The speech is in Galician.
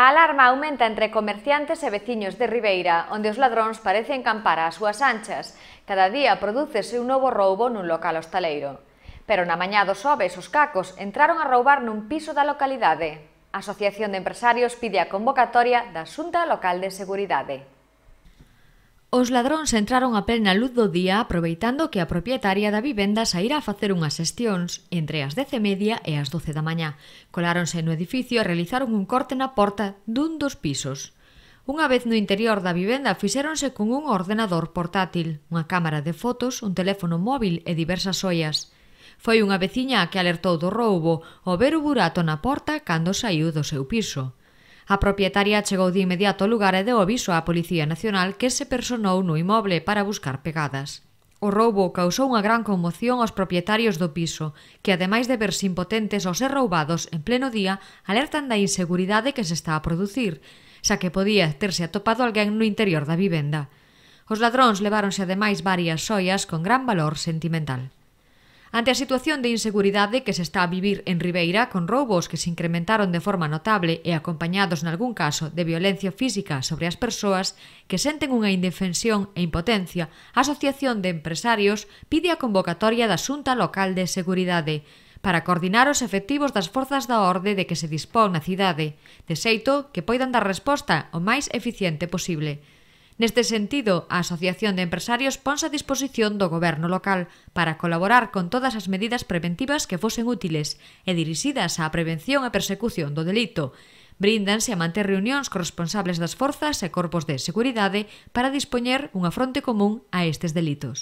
A alarma aumenta entre comerciantes e veciños de Ribeira, onde os ladróns parecen campar ás súas anchas. Cada día prodúcese un novo roubo nun local hostaleiro. Pero na mañá dos oves, os cacos entraron a roubar nun piso da localidade. A Asociación de Empresarios pide a convocatoria da Xunta Local de Seguridade. Os ladróns entraron a plena luz do día aproveitando que a propietaria da vivenda saíra a facer unhas xestións entre as 10 e media e as 12 da mañá. Coláronse no edificio e realizaron un corte na porta dun dos pisos. Unha vez no interior da vivenda fixéronse con un ordenador portátil, unha cámara de fotos, un teléfono móvil e diversas ollas. Foi unha veciña a que alertou do roubo ao ver o burato na porta cando saiu do seu piso. A propietaria chegou de inmediato ao lugar e deu aviso á Policía Nacional que se personou no imoble para buscar pegadas. O roubo causou unha gran conmoción aos propietarios do piso, que ademais de verse impotentes ou ser roubados en pleno día, alertan da inseguridade que se está a producir, xa que podía terse atopado alguén no interior da vivenda. Os ladróns leváronse ademais varias xoias con gran valor sentimental. Ante a situación de inseguridade que se está a vivir en Ribeira con roubos que se incrementaron de forma notable e acompañados nalgún caso de violencia física sobre as persoas que senten unha indefensión e impotencia, a Asociación de Empresarios pide a convocatoria da Xunta Local de Seguridade para coordinar os efectivos das forzas da orde de que se dispón na cidade, de xeito que poidan dar resposta o máis eficiente posible. Neste sentido, a Asociación de Empresarios ponse a disposición do goberno local para colaborar con todas as medidas preventivas que fosen útiles e dirixidas á prevención e persecución do delito. Bríndanse a manter reunións cos responsables das forzas e corpos de seguridade para dispoñer unha fronte común a estes delitos.